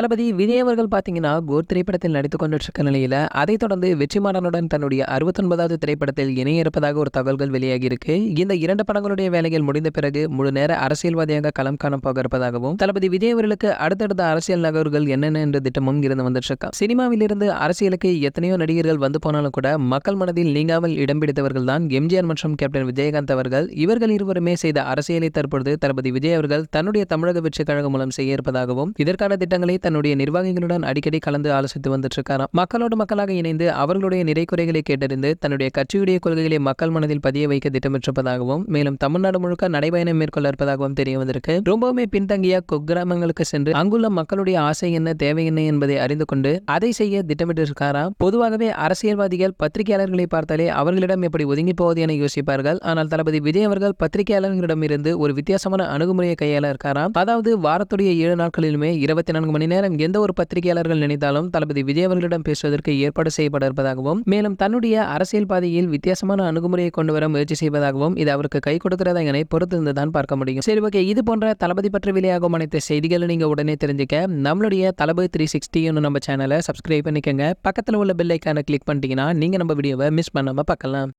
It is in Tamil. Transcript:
தளபதி விஜய் அவர்கள் பார்த்தீங்கன்னா கோர் திரைப்படத்தில் நடித்துக் கொண்டிருக்க நிலையில் அதைத் தொடர்ந்து வெற்றிமாறனுடன் தன்னுடைய அறுபத்தொன்பதாவது திரைப்படத்தில் இணைய இருப்பதாக ஒரு தகவல்கள் வெளியாகி இருக்கு இந்த இரண்டு படங்களுடைய வேலைகள் முடிந்த பிறகு முழு நேர அரசியல்வாதியாக களம் காண போக இருப்பதாகவும் தளபதி விஜய் அவர்களுக்கு அடுத்தடுத்த அரசியல் நகர்வுகள் என்னென்ன என்ற திட்டமும் இருந்து வந்திருக்கா சினிமாவிலிருந்து அரசியலுக்கு எத்தனையோ நடிகர்கள் வந்து போனாலும் கூட மக்கள் மனதில் நீங்காமல் இடம் பிடித்தவர்கள் தான் எம்ஜிஆர் மற்றும் கேப்டன் விஜயகாந்த் அவர்கள் இவர்கள் இருவருமே செய்த அரசியலை தற்பொழுது தளபதி விஜய் அவர்கள் தன்னுடைய தமிழக வெற்றி கழகம் மூலம் செய்ய இருப்பதாகவும் இதற்கான திட்டங்களை தன்னுடைய நிர்வாகிகளுடன் அடிக்கடி கலந்து ஆலோசித்து வந்துட்டு மக்களோடு மக்களாக இணைந்து அவர்களுடைய நிறை குறைகளை கேட்டறிந்து தன்னுடைய கட்சியுடைய கொள்கைகளை மக்கள் மனதில் பதிய வைக்க திட்டமிட்டிருப்பதாகவும் மேலும் தமிழ்நாடு முழுக்க நடைபயணம் மேற்கொள்ள இருப்பதாகவும் தெரிய வந்திருக்கு ரொம்பவுமே பின்தங்கிய குக்கிராமங்களுக்கு சென்று அங்குள்ள மக்களுடைய ஆசை என்ன தேவை என்ன என்பதை அறிந்து கொண்டு அதை செய்ய திட்டமிட்டிருக்காராம் பொதுவாகவே அரசியல்வாதிகள் பத்திரிகையாளர்களை பார்த்தாலே அவர்களிடம் எப்படி ஒதுங்கி போவது என யோசிப்பார்கள் ஆனால் தளபதி விஜய் அவர்கள் பத்திரிகையாளர்களிடம் இருந்து ஒரு வித்தியாசமான அணுகுமுறையை கையாள இருக்காராம் அதாவது வாரத்துடைய ஏழு நாட்களிலுமே இருபத்தி நான்கு மணி நேரம் எந்த ஒரு பத்திரிகையாளர்கள் நினைத்தாலும் தளபதி விஜய் அவர்களிடம் பேசுவதற்கு ஏற்பாடு செய்யப்பட இருப்பதாகவும் மேலும் தன்னுடைய அரசியல் பாதையில் வித்தியாசமான அணுகுமுறையை கொண்டு வர முயற்சி செய்வதாகவும் இது அவருக்கு கை கொடுக்கிறதா என பொறுத்து இருந்துதான் பார்க்க முடியும் சரி ஓகே இது போன்ற தளபதி பற்றி வெளியாகும் அனைத்து செய்திகளை நீங்க உடனே தெரிஞ்சுக்க நம்மளுடைய தளபதி த்ரீ சிக்ஸ்டின்னு நம்ம சேனலை சப்ஸ்கிரைப் பண்ணிக்கோங்க பக்கத்தில் உள்ள பில்லைக்கான கிளிக் பண்ணிட்டீங்கன்னா நீங்க நம்ம வீடியோவை மிஸ் பண்ணாமல் பார்க்கலாம்